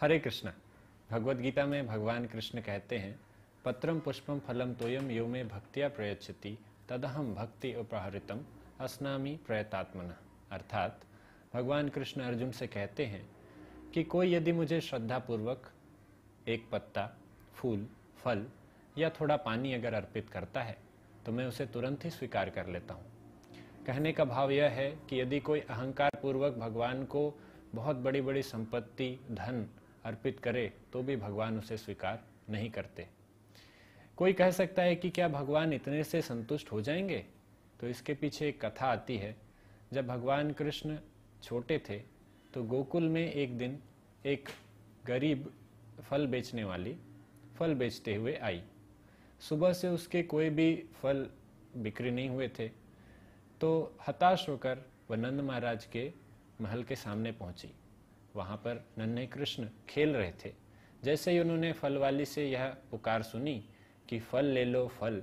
हरे कृष्णा भगवत गीता में भगवान कृष्ण कहते हैं पत्रम पुष्पम फलम तोयम यो में भक्तिया प्रयच्छति तदहम भक्ति उपहृतम असनामी प्रयतात्मना अर्थात भगवान कृष्ण अर्जुन से कहते हैं कि कोई यदि मुझे श्रद्धापूर्वक एक पत्ता फूल फल या थोड़ा पानी अगर अर्पित करता है तो मैं उसे तुरंत ही स्वीकार कर लेता हूँ कहने का भाव यह है कि यदि कोई अहंकार पूर्वक भगवान को बहुत बड़ी बड़ी संपत्ति धन अर्पित करे तो भी भगवान उसे स्वीकार नहीं करते कोई कह सकता है कि क्या भगवान इतने से संतुष्ट हो जाएंगे तो इसके पीछे एक कथा आती है जब भगवान कृष्ण छोटे थे तो गोकुल में एक दिन एक गरीब फल बेचने वाली फल बेचते हुए आई सुबह से उसके कोई भी फल बिक्री नहीं हुए थे तो हताश होकर वह नंद महाराज के महल के सामने पहुंची वहाँ पर नन्हे कृष्ण खेल रहे थे जैसे ही उन्होंने फल वाली से यह पुकार सुनी कि फल ले लो फल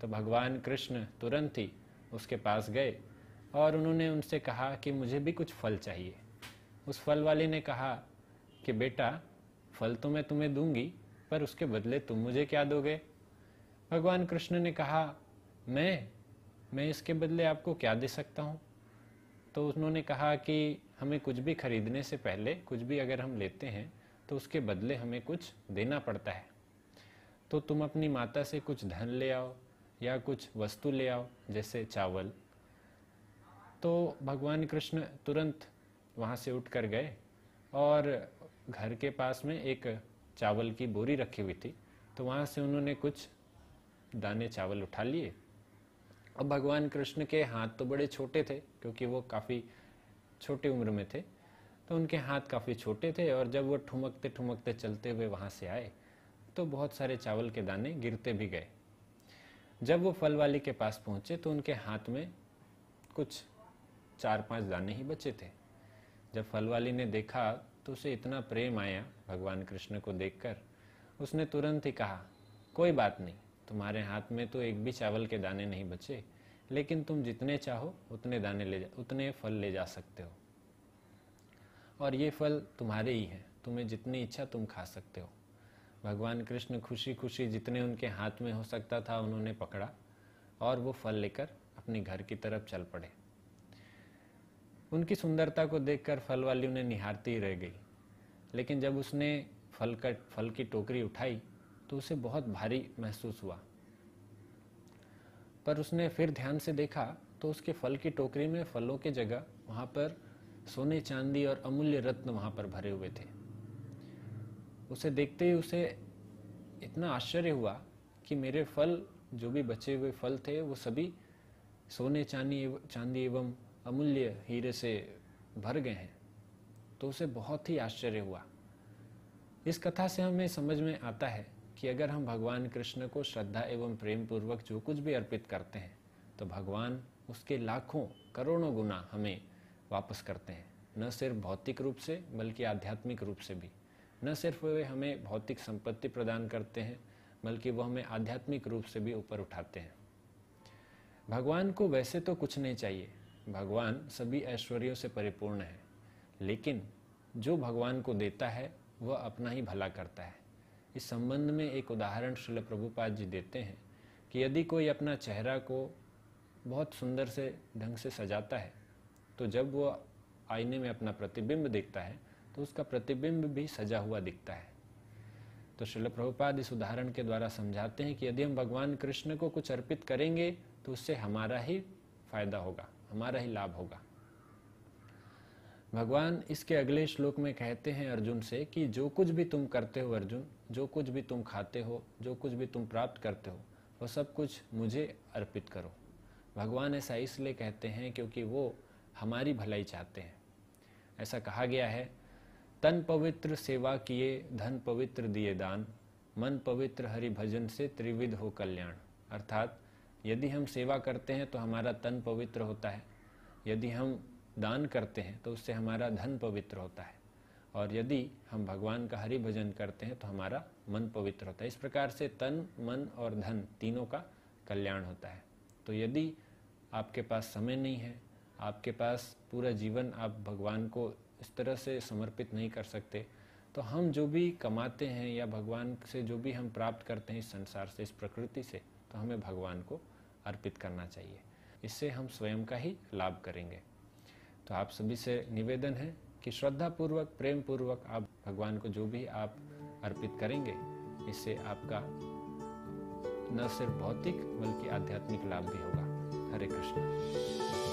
तो भगवान कृष्ण तुरंत ही उसके पास गए और उन्होंने उनसे कहा कि मुझे भी कुछ फल चाहिए उस फल वाले ने कहा कि बेटा फल तो मैं तुम्हें दूंगी पर उसके बदले तुम मुझे क्या दोगे भगवान कृष्ण ने कहा मैं मैं इसके बदले आपको क्या दे सकता हूँ तो उन्होंने कहा कि हमें कुछ भी खरीदने से पहले कुछ भी अगर हम लेते हैं तो उसके बदले हमें कुछ देना पड़ता है तो तुम अपनी माता से कुछ धन ले आओ या कुछ वस्तु ले आओ जैसे चावल तो भगवान कृष्ण तुरंत वहाँ से उठ कर गए और घर के पास में एक चावल की बोरी रखी हुई थी तो वहाँ से उन्होंने कुछ दाने चावल उठा लिए अब भगवान कृष्ण के हाथ तो बड़े छोटे थे क्योंकि वो काफ़ी छोटी उम्र में थे तो उनके हाथ काफ़ी छोटे थे और जब वो ठुमकते ठुमकते चलते हुए वहाँ से आए तो बहुत सारे चावल के दाने गिरते भी गए जब वो फल वाली के पास पहुँचे तो उनके हाथ में कुछ चार पांच दाने ही बचे थे जब फल वाली ने देखा तो उसे इतना प्रेम आया भगवान कृष्ण को देखकर उसने तुरंत ही कहा कोई बात नहीं तुम्हारे हाथ में तो एक भी चावल के दाने नहीं बचे लेकिन तुम जितने चाहो उतने दाने ले जा उतने फल ले जा सकते हो और ये फल तुम्हारे ही हैं तुम्हें जितनी इच्छा तुम खा सकते हो भगवान कृष्ण खुशी खुशी जितने उनके हाथ में हो सकता था उन्होंने पकड़ा और वो फल लेकर अपने घर की तरफ चल पड़े उनकी सुंदरता को देखकर फल वाली उन्हें निहारती रह गई लेकिन जब उसने फल का फल की टोकरी उठाई तो उसे बहुत भारी महसूस हुआ पर उसने फिर ध्यान से देखा तो उसके फल की टोकरी में फलों के जगह वहां पर सोने चांदी और अमूल्य रत्न वहां पर भरे हुए थे उसे देखते ही उसे इतना आश्चर्य हुआ कि मेरे फल जो भी बचे हुए फल थे वो सभी सोने चांदी चांदी एवं अमूल्य हीरे से भर गए हैं तो उसे बहुत ही आश्चर्य हुआ इस कथा से हमें समझ में आता है कि अगर हम भगवान कृष्ण को श्रद्धा एवं प्रेम पूर्वक जो कुछ भी अर्पित करते हैं तो भगवान उसके लाखों करोड़ों गुना हमें वापस करते हैं न सिर्फ भौतिक रूप से बल्कि आध्यात्मिक रूप से भी न सिर्फ वे हमें भौतिक संपत्ति प्रदान करते हैं बल्कि वो हमें आध्यात्मिक रूप से भी ऊपर उठाते हैं भगवान को वैसे तो कुछ नहीं चाहिए भगवान सभी ऐश्वर्यों से परिपूर्ण है लेकिन जो भगवान को देता है वह अपना ही भला करता है इस संबंध में एक उदाहरण श्रील प्रभुपाद जी देते हैं कि यदि कोई अपना चेहरा को बहुत सुंदर से ढंग से सजाता है तो जब वो आईने में अपना प्रतिबिंब देखता है तो उसका प्रतिबिंब भी सजा हुआ दिखता है तो श्रील प्रभुपाद इस उदाहरण के द्वारा समझाते हैं कि यदि हम भगवान कृष्ण को कुछ अर्पित करेंगे तो उससे हमारा ही फायदा होगा हमारा ही लाभ होगा भगवान इसके अगले श्लोक में कहते हैं अर्जुन से कि जो कुछ भी तुम करते हो अर्जुन जो कुछ भी तुम खाते हो जो कुछ भी तुम प्राप्त करते हो वह सब कुछ मुझे अर्पित करो भगवान ऐसा इसलिए कहते हैं क्योंकि वो हमारी भलाई चाहते हैं ऐसा कहा गया है तन पवित्र सेवा किए धन पवित्र दिए दान मन पवित्र हरि भजन से त्रिविध हो कल्याण अर्थात यदि हम सेवा करते हैं तो हमारा तन पवित्र होता है यदि हम दान करते हैं तो उससे हमारा धन पवित्र होता है और यदि हम भगवान का हरि भजन करते हैं तो हमारा मन पवित्र होता है इस प्रकार से तन मन और धन तीनों का कल्याण होता है तो यदि आपके पास समय नहीं है आपके पास पूरा जीवन आप भगवान को इस तरह से समर्पित नहीं कर सकते तो हम जो भी कमाते हैं या भगवान से जो भी हम प्राप्त करते हैं इस संसार से इस प्रकृति से तो हमें भगवान को अर्पित करना चाहिए इससे हम स्वयं का ही लाभ करेंगे तो आप सभी से निवेदन है कि श्रद्धा पूर्वक प्रेम पूर्वक आप भगवान को जो भी आप अर्पित करेंगे इससे आपका न सिर्फ भौतिक बल्कि आध्यात्मिक लाभ भी होगा हरे कृष्ण